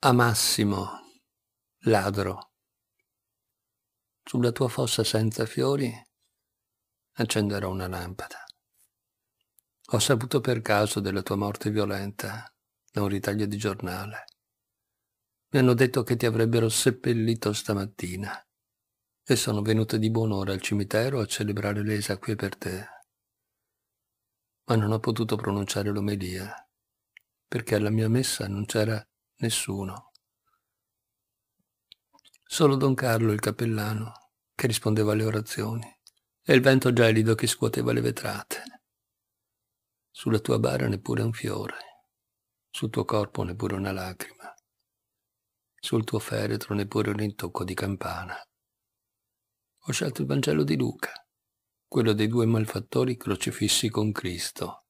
a Massimo, ladro. Sulla tua fossa senza fiori accenderò una lampada. Ho saputo per caso della tua morte violenta da un ritaglio di giornale. Mi hanno detto che ti avrebbero seppellito stamattina e sono venuto di buon'ora al cimitero a celebrare le esaquie per te. Ma non ho potuto pronunciare l'omelia perché alla mia messa non c'era nessuno. Solo Don Carlo, il cappellano, che rispondeva alle orazioni, e il vento gelido che scuoteva le vetrate. Sulla tua bara neppure un fiore, sul tuo corpo neppure una lacrima, sul tuo feretro neppure un intocco di campana. Ho scelto il Vangelo di Luca, quello dei due malfattori crocifissi con Cristo.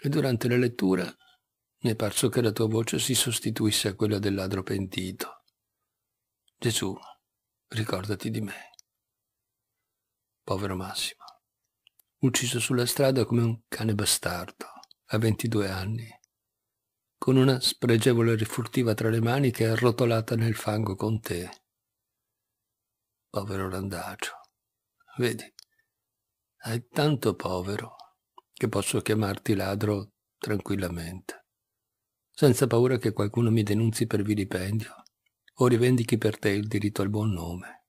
E durante la lettura mi è parso che la tua voce si sostituisse a quella del ladro pentito. Gesù, ricordati di me. Povero Massimo, ucciso sulla strada come un cane bastardo, a 22 anni, con una spregevole rifurtiva tra le mani che è arrotolata nel fango con te. Povero Randagio, vedi, hai tanto povero che posso chiamarti ladro tranquillamente senza paura che qualcuno mi denunzi per vilipendio o rivendichi per te il diritto al buon nome.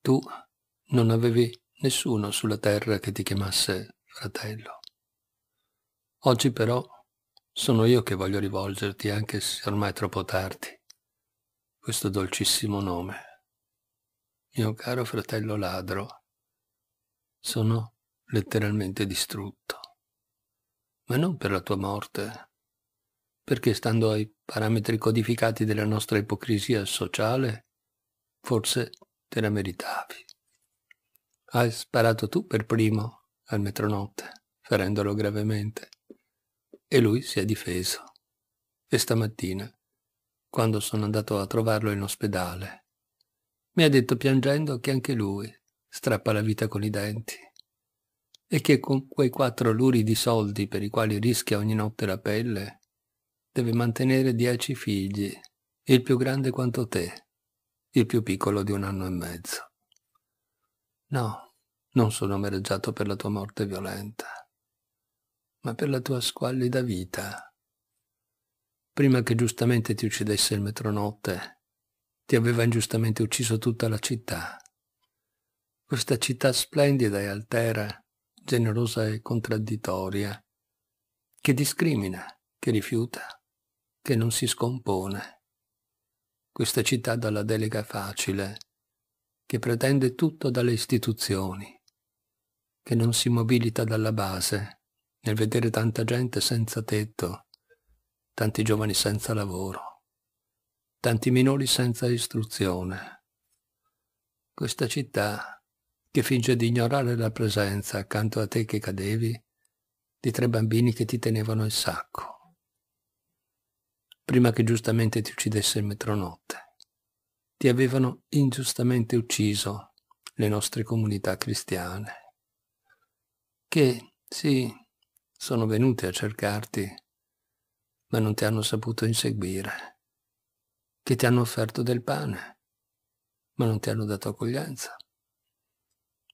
Tu non avevi nessuno sulla terra che ti chiamasse fratello. Oggi però sono io che voglio rivolgerti, anche se ormai è troppo tardi, questo dolcissimo nome. Mio caro fratello ladro, sono letteralmente distrutto, ma non per la tua morte, perché stando ai parametri codificati della nostra ipocrisia sociale, forse te la meritavi. Hai sparato tu per primo al metronotte, ferendolo gravemente, e lui si è difeso. E stamattina, quando sono andato a trovarlo in ospedale, mi ha detto piangendo che anche lui strappa la vita con i denti e che con quei quattro luri di soldi per i quali rischia ogni notte la pelle, deve mantenere dieci figli, il più grande quanto te, il più piccolo di un anno e mezzo. No, non sono amareggiato per la tua morte violenta, ma per la tua squallida vita. Prima che giustamente ti uccidesse il metronotte, ti aveva ingiustamente ucciso tutta la città. Questa città splendida e altera, generosa e contraddittoria, che discrimina, che rifiuta, che non si scompone. Questa città dalla delega facile, che pretende tutto dalle istituzioni, che non si mobilita dalla base nel vedere tanta gente senza tetto, tanti giovani senza lavoro, tanti minori senza istruzione. Questa città che finge di ignorare la presenza accanto a te che cadevi di tre bambini che ti tenevano il sacco prima che giustamente ti uccidesse il metronotte. Ti avevano ingiustamente ucciso le nostre comunità cristiane, che, sì, sono venute a cercarti, ma non ti hanno saputo inseguire, che ti hanno offerto del pane, ma non ti hanno dato accoglienza,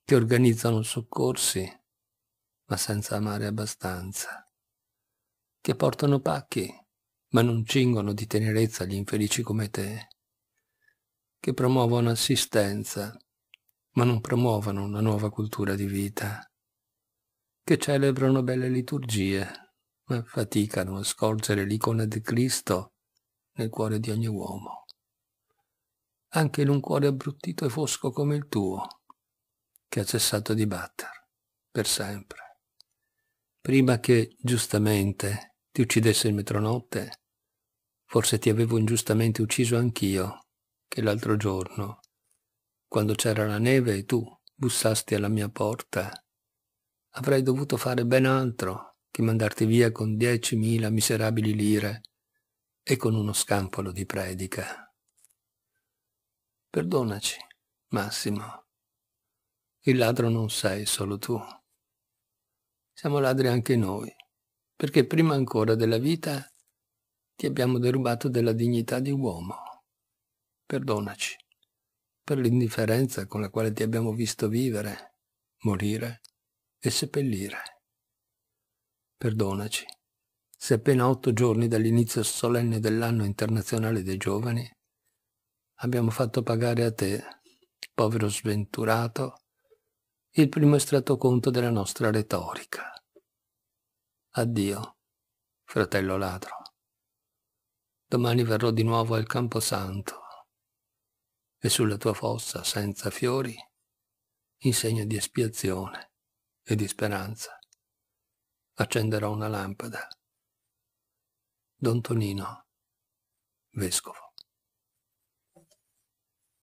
che organizzano soccorsi, ma senza amare abbastanza, che portano pacchi, ma non cingono di tenerezza gli infelici come te, che promuovono assistenza, ma non promuovono una nuova cultura di vita, che celebrano belle liturgie, ma faticano a scorgere l'icona di Cristo nel cuore di ogni uomo, anche in un cuore abbruttito e fosco come il tuo, che ha cessato di batter per sempre. Prima che, giustamente, ti uccidesse il metronotte, Forse ti avevo ingiustamente ucciso anch'io, che l'altro giorno, quando c'era la neve e tu bussasti alla mia porta, avrei dovuto fare ben altro che mandarti via con diecimila miserabili lire e con uno scampolo di predica. Perdonaci, Massimo. Il ladro non sei solo tu. Siamo ladri anche noi, perché prima ancora della vita ti abbiamo derubato della dignità di uomo. Perdonaci per l'indifferenza con la quale ti abbiamo visto vivere, morire e seppellire. Perdonaci se appena otto giorni dall'inizio solenne dell'anno internazionale dei giovani abbiamo fatto pagare a te, povero sventurato, il primo estratto conto della nostra retorica. Addio, fratello ladro domani verrò di nuovo al Camposanto e sulla tua fossa senza fiori in segno di espiazione e di speranza accenderò una lampada. Don Tonino, vescovo.